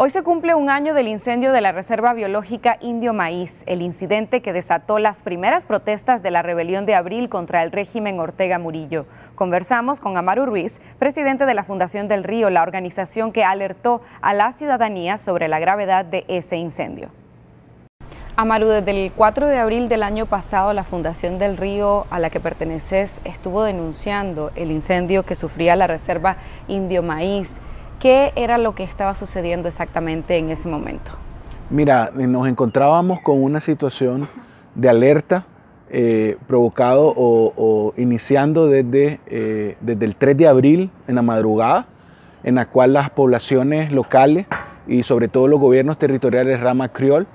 Hoy se cumple un año del incendio de la Reserva Biológica Indio Maíz, el incidente que desató las primeras protestas de la rebelión de abril contra el régimen Ortega Murillo. Conversamos con Amaru Ruiz, presidente de la Fundación del Río, la organización que alertó a la ciudadanía sobre la gravedad de ese incendio. Amaru, desde el 4 de abril del año pasado, la Fundación del Río, a la que perteneces, estuvo denunciando el incendio que sufría la Reserva Indio Maíz. ¿Qué era lo que estaba sucediendo exactamente en ese momento? Mira, nos encontrábamos con una situación de alerta eh, provocado o, iniciando desde, eh, desde el 3 de abril en la madrugada, en la cual las poblaciones locales y sobre todo los gobiernos territoriales rama criol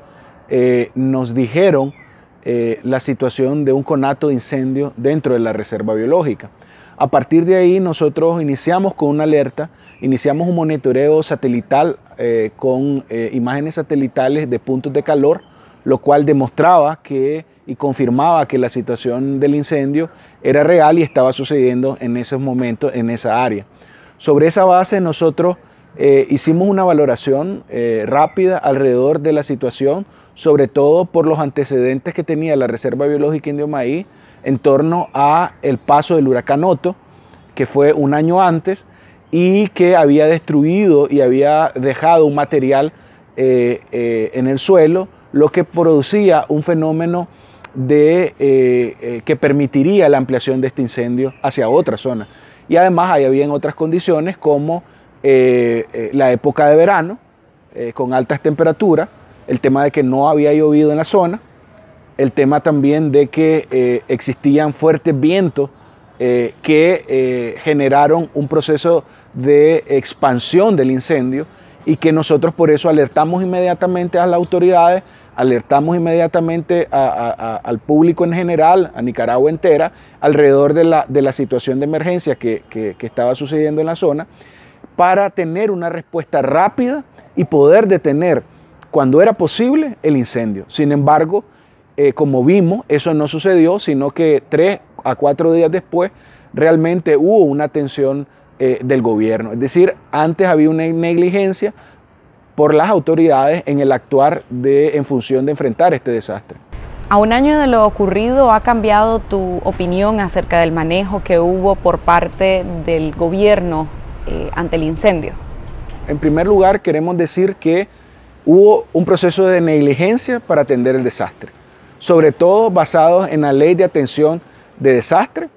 eh, nos dijeron eh, la situación de un conato de incendio dentro de la reserva biológica. A partir de ahí nosotros iniciamos con una alerta, iniciamos un monitoreo satelital eh, con eh, imágenes satelitales de puntos de calor, lo cual demostraba que y confirmaba que la situación del incendio era real y estaba sucediendo en esos momentos en esa área. Sobre esa base nosotros eh, hicimos una valoración eh, rápida alrededor de la situación, sobre todo por los antecedentes que tenía la Reserva Biológica Indio Maíz en torno a el paso del huracán Otto, que fue un año antes y que había destruido y había dejado un material eh, en el suelo, lo que producía un fenómeno de, que permitiría la ampliación de este incendio hacia otra zona. Y además ahí habían otras condiciones como eh, eh, la época de verano, eh, con altas temperaturas, el tema de que no había llovido en la zona, el tema también de que existían fuertes vientos que generaron un proceso de expansión del incendio y que nosotros por eso alertamos inmediatamente a las autoridades, alertamos inmediatamente al público en general, a Nicaragua entera, alrededor de la, situación de emergencia que, que estaba sucediendo en la zona para tener una respuesta rápida y poder detener cuando era posible el incendio. Sin embargo, eh, como vimos, eso no sucedió, sino que tres a cuatro días después realmente hubo una atención eh, del gobierno. Es decir, antes había una negligencia por las autoridades en el actuar de, en función de enfrentar este desastre. A un año de lo ocurrido, ¿ha cambiado tu opinión acerca del manejo que hubo por parte del gobierno eh, ante el incendio? En primer lugar, queremos decir que hubo un proceso de negligencia para atender el desastre, sobre todo basado en la ley de atención de desastre,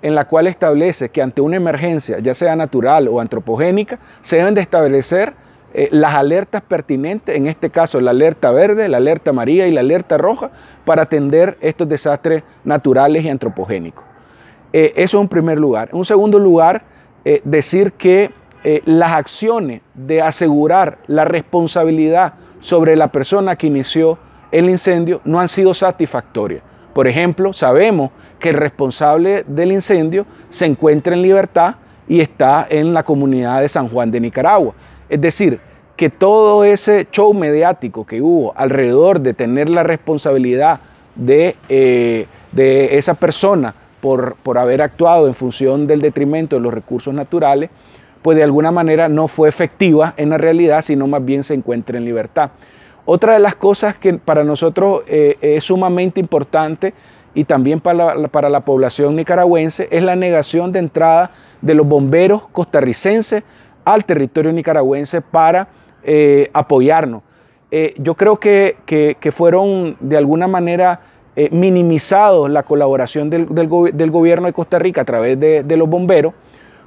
en la cual establece que ante una emergencia, ya sea natural o antropogénica, se deben de establecer eh, las alertas pertinentes, en este caso la alerta verde, la alerta amarilla y la alerta roja, para atender estos desastres naturales y antropogénicos. Eh, eso en primer lugar. En un segundo lugar, eh, decir que eh, las acciones de asegurar la responsabilidad sobre la persona que inició el incendio no han sido satisfactorias. Por ejemplo, sabemos que el responsable del incendio se encuentra en libertad y está en la comunidad de San Juan de Nicaragua. Es decir, que todo ese show mediático que hubo alrededor de tener la responsabilidad de eh, esa persona por, haber actuado en función del detrimento de los recursos naturales, pues de alguna manera no fue efectiva en la realidad, sino más bien se encuentra en libertad. Otra de las cosas que para nosotros eh, es sumamente importante y también para la, población nicaragüense es la negación de entrada de los bomberos costarricenses al territorio nicaragüense para eh, apoyarnos. Eh, yo creo que fueron de alguna manera minimizados eh, minimizado la colaboración del, gobierno de Costa Rica a través de, los bomberos,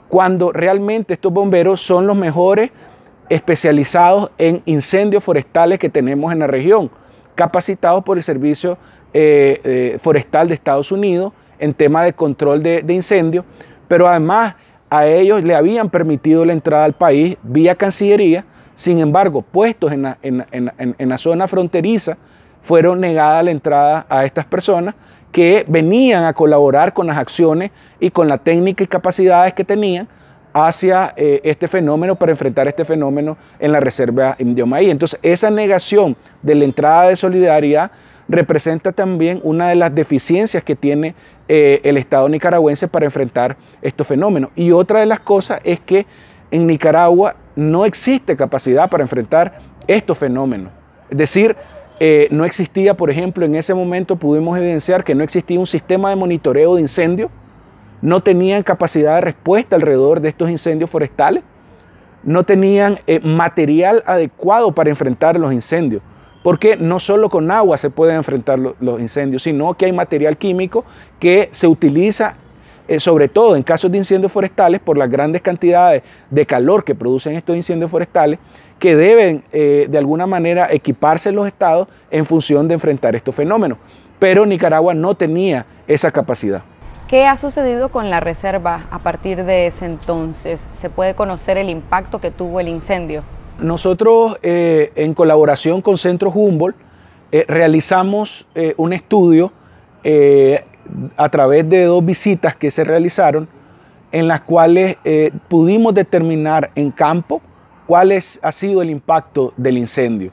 cuando realmente estos bomberos son los mejores especializados en incendios forestales que tenemos en la región, capacitados por el Servicio eh, eh, Forestal de Estados Unidos en tema de control de, incendios, pero además a ellos le habían permitido la entrada al país vía Cancillería, sin embargo, puestos en en la zona fronteriza, fueron negadas la entrada a estas personas que venían a colaborar con las acciones y con la técnica y capacidades que tenían hacia eh, este fenómeno, para enfrentar este fenómeno en la reserva Indiomaí. Entonces, esa negación de la entrada de solidaridad representa también una de las deficiencias que tiene eh, el Estado nicaragüense para enfrentar estos fenómenos. Y otra de las cosas es que en Nicaragua no existe capacidad para enfrentar estos fenómenos. Es decir, eh, no existía, por ejemplo, en ese momento pudimos evidenciar que no existía un sistema de monitoreo de incendios, no tenían capacidad de respuesta alrededor de estos incendios forestales, no tenían eh, material adecuado para enfrentar los incendios. Porque no solo con agua se pueden enfrentar los incendios, sino que hay material químico que se utiliza eh, sobre todo en casos de incendios forestales por las grandes cantidades de calor que producen estos incendios forestales que deben eh, de alguna manera equiparse los estados en función de enfrentar estos fenómenos. Pero Nicaragua no tenía esa capacidad. ¿Qué ha sucedido con la reserva a partir de ese entonces? ¿Se puede conocer el impacto que tuvo el incendio? Nosotros, eh, en colaboración con Centro Humboldt, eh, realizamos un estudio a través de dos visitas que se realizaron, en las cuales pudimos determinar en campo ¿Cuál ha sido el impacto del incendio?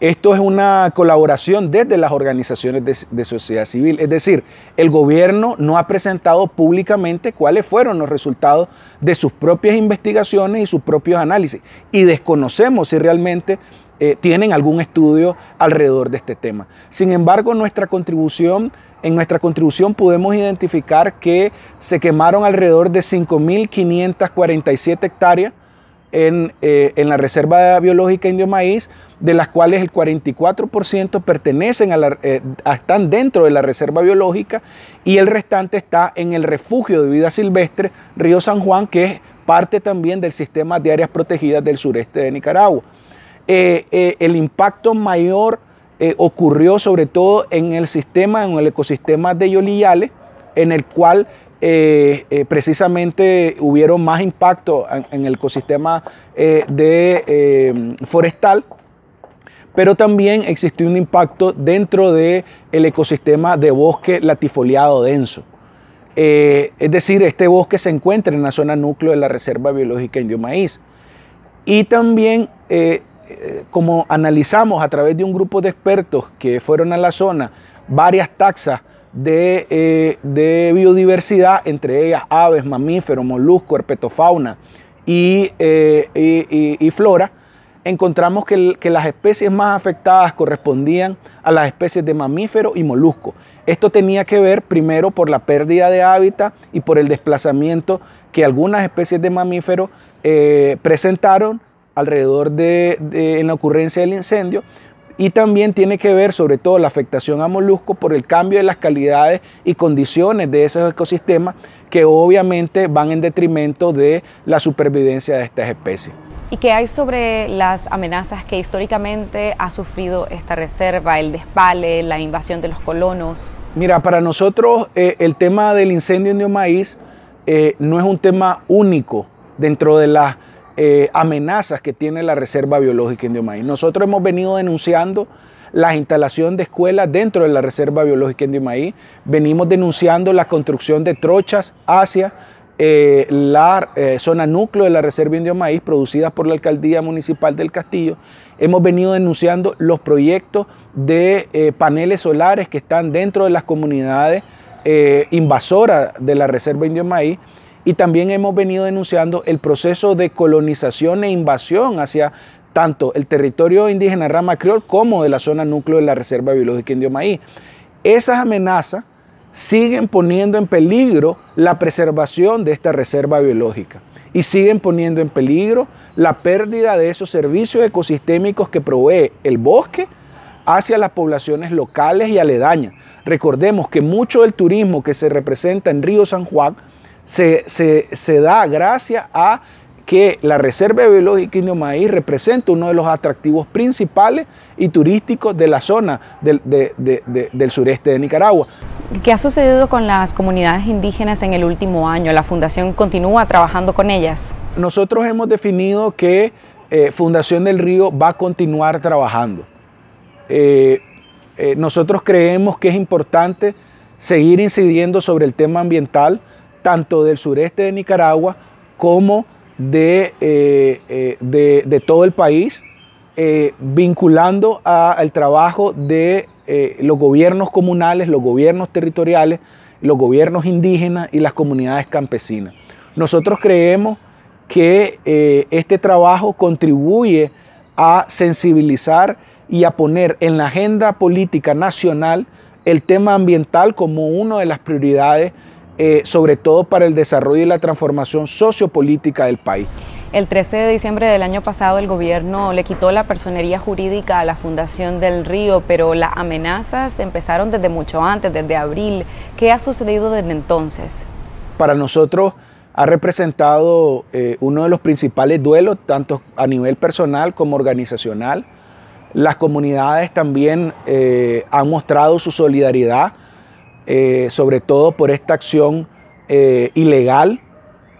Esto es una colaboración desde las organizaciones de, sociedad civil. Es decir, el gobierno no ha presentado públicamente cuáles fueron los resultados de sus propias investigaciones y sus propios análisis. Y desconocemos si realmente eh, tienen algún estudio alrededor de este tema. Sin embargo, nuestra contribución, en nuestra contribución podemos identificar que se quemaron alrededor de 5.547 hectáreas eh, en, la Reserva Biológica Indio Maíz, de las cuales el 44% pertenecen a eh, están dentro de la Reserva Biológica y el restante está en el Refugio de Vida Silvestre Río San Juan, que es parte también del sistema de áreas protegidas del sureste de Nicaragua. Eh, el impacto mayor ocurrió sobre todo en el sistema, en el ecosistema de Yolillales, en el cual eh, eh, precisamente hubieron más impacto en, el ecosistema eh, de, forestal, pero también existió un impacto dentro del el ecosistema de bosque latifoliado denso. es decir, este bosque se encuentra en la zona núcleo de la Reserva Biológica Indio Maíz. Y también, como analizamos a través de un grupo de expertos que fueron a la zona, varias taxas eh, de, biodiversidad, entre ellas aves, mamíferos, moluscos, herpetofauna y, eh, flora, encontramos que, las especies más afectadas correspondían a las especies de mamíferos y moluscos. Esto tenía que ver primero por la pérdida de hábitat y por el desplazamiento que algunas especies de mamíferos eh, presentaron alrededor de, de, en la ocurrencia del incendio, y también tiene que ver sobre todo la afectación a molusco por el cambio de las calidades y condiciones de esos ecosistemas que obviamente van en detrimento de la supervivencia de estas especies. ¿Y qué hay sobre las amenazas que históricamente ha sufrido esta reserva, el despale, la invasión de los colonos? Mira, para nosotros eh, el tema del incendio en maíz eh, no es un tema único dentro de la... Eh, amenazas que tiene la Reserva Biológica Maíz. Nosotros hemos venido denunciando la instalación de escuelas dentro de la Reserva Biológica Maíz, venimos denunciando la construcción de trochas hacia eh, la eh, zona núcleo de la Reserva Indio Maíz, producidas por la Alcaldía Municipal del Castillo. Hemos venido denunciando los proyectos de paneles solares que están dentro de las comunidades invasoras de la Reserva Indio Maíz y también hemos venido denunciando el proceso de colonización e invasión hacia tanto el territorio indígena Rama Creol como de la zona núcleo de la Reserva Biológica Indio Maíz. Esas amenazas siguen poniendo en peligro la preservación de esta reserva biológica y siguen poniendo en peligro la pérdida de esos servicios ecosistémicos que provee el bosque hacia las poblaciones locales y aledañas. Recordemos que mucho del turismo que se representa en Río San Juan se, da gracias a que la Reserva Biológica Indio Maíz representa uno de los atractivos principales y turísticos de la zona del, sureste de Nicaragua. ¿Qué ha sucedido con las comunidades indígenas en el último año? ¿La Fundación continúa trabajando con ellas? Nosotros hemos definido que eh, Fundación del Río va a continuar trabajando. Eh, eh, nosotros creemos que es importante seguir incidiendo sobre el tema ambiental, tanto del sureste de Nicaragua como de, eh, eh, de, todo el país, eh, vinculando al trabajo de los gobiernos comunales, los gobiernos territoriales, los gobiernos indígenas y las comunidades campesinas. Nosotros creemos que este trabajo contribuye a sensibilizar y a poner en la agenda política nacional el tema ambiental como una de las prioridades eh, sobre todo para el desarrollo y la transformación sociopolítica del país. El 13 de diciembre del año pasado el gobierno le quitó la personería jurídica a la Fundación del Río, pero las amenazas empezaron desde mucho antes, desde abril. ¿Qué ha sucedido desde entonces? Para nosotros ha representado eh, uno de los principales duelos, tanto a nivel personal como organizacional. Las comunidades también eh, han mostrado su solidaridad eh, sobre todo por esta acción eh, ilegal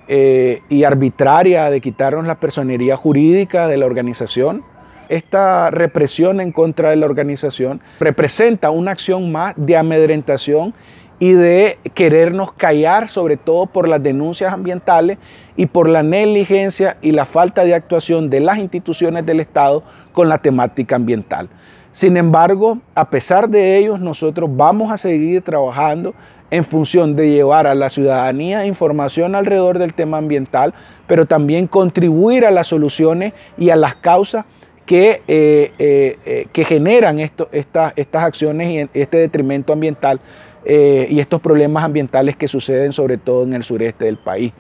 eh, y arbitraria de quitarnos la personería jurídica de la organización. Esta represión en contra de la organización representa una acción más de amedrentación y de querernos callar, sobre todo por las denuncias ambientales y por la negligencia y la falta de actuación de las instituciones del Estado con la temática ambiental. Sin embargo, a pesar de ellos, nosotros vamos a seguir trabajando en función de llevar a la ciudadanía información alrededor del tema ambiental, pero también contribuir a las soluciones y a las causas que, eh, eh, eh, que generan estas acciones y este detrimento ambiental y estos problemas ambientales que suceden sobre todo en el sureste del país.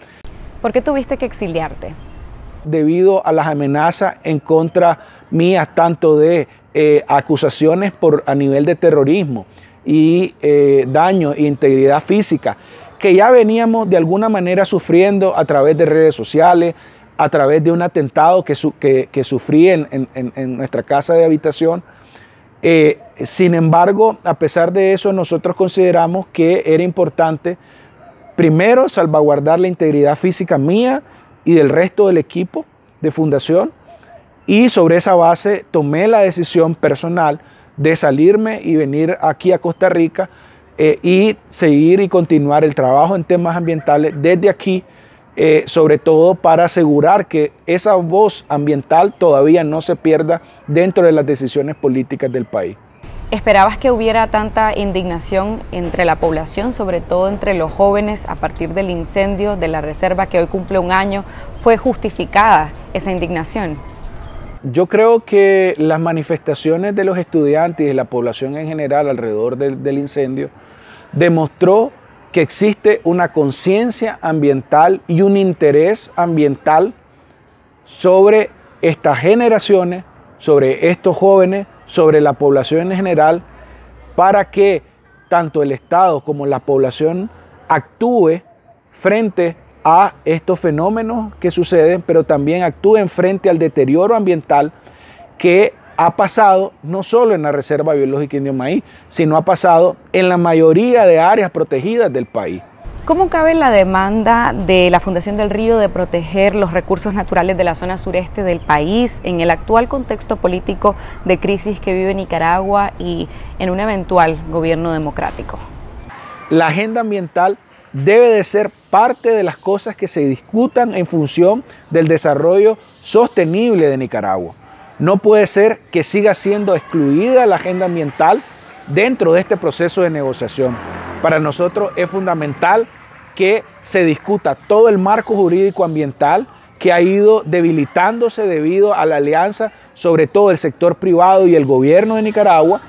¿Por qué tuviste que exiliarte? Debido a las amenazas en contra mías, tanto de eh, acusaciones por, a nivel de terrorismo y eh, daño e integridad física que ya veníamos de alguna manera sufriendo a través de redes sociales, a través de un atentado que, sufrí en, nuestra casa de habitación. Eh, sin embargo, a pesar de eso, nosotros consideramos que era importante, primero, salvaguardar la integridad física mía y del resto del equipo de fundación, y sobre esa base tomé la decisión personal de salirme y venir aquí a Costa Rica eh, y seguir y continuar el trabajo en temas ambientales desde aquí, eh, sobre todo para asegurar que esa voz ambiental todavía no se pierda dentro de las decisiones políticas del país. ¿Esperabas que hubiera tanta indignación entre la población, sobre todo entre los jóvenes, a partir del incendio de la reserva que hoy cumple un año? ¿Fue justificada esa indignación? yo creo que las manifestaciones de los estudiantes y de la población en general alrededor del, incendio demostró que existe una conciencia ambiental y un interés ambiental sobre estas generaciones, sobre estos jóvenes, sobre la población en general, para que tanto el Estado como la población actúe frente a a estos fenómenos que suceden, pero también actúen frente al deterioro ambiental que ha pasado no solo en la Reserva Biológica Indio Maíz, sino ha pasado en la mayoría de áreas protegidas del país. ¿Cómo cabe la demanda de la Fundación del Río de proteger los recursos naturales de la zona sureste del país en el actual contexto político de crisis que vive Nicaragua y en un eventual gobierno democrático? La agenda ambiental debe de ser parte de las cosas que se discutan en función del desarrollo sostenible de Nicaragua. No puede ser que siga siendo excluida la agenda ambiental dentro de este proceso de negociación. Para nosotros es fundamental que se discuta todo el marco jurídico ambiental que ha ido debilitándose debido a la alianza, sobre todo el sector privado y el gobierno de Nicaragua,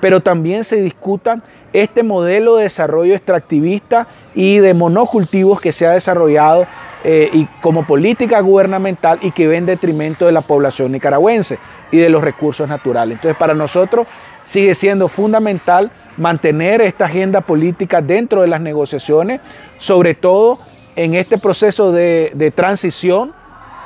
pero también se discutan este modelo de desarrollo extractivista y de monocultivos que se ha desarrollado eh, y como política gubernamental y que ve en detrimento de la población nicaragüense y de los recursos naturales. Entonces, para nosotros sigue siendo fundamental mantener esta agenda política dentro de las negociaciones, sobre todo en este proceso de transición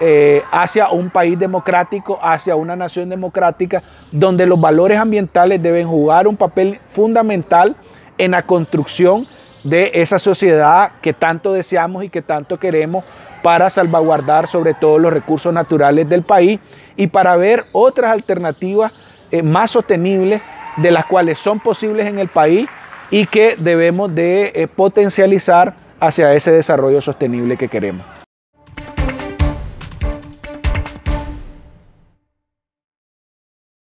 eh, hacia un país democrático, hacia una nación democrática, donde los valores ambientales deben jugar un papel fundamental en la construcción de esa sociedad que tanto deseamos y que tanto queremos para salvaguardar sobre todo los recursos naturales del país y para ver otras alternativas eh, más sostenibles de las cuales son posibles en el país y que debemos de eh, potencializar hacia ese desarrollo sostenible que queremos.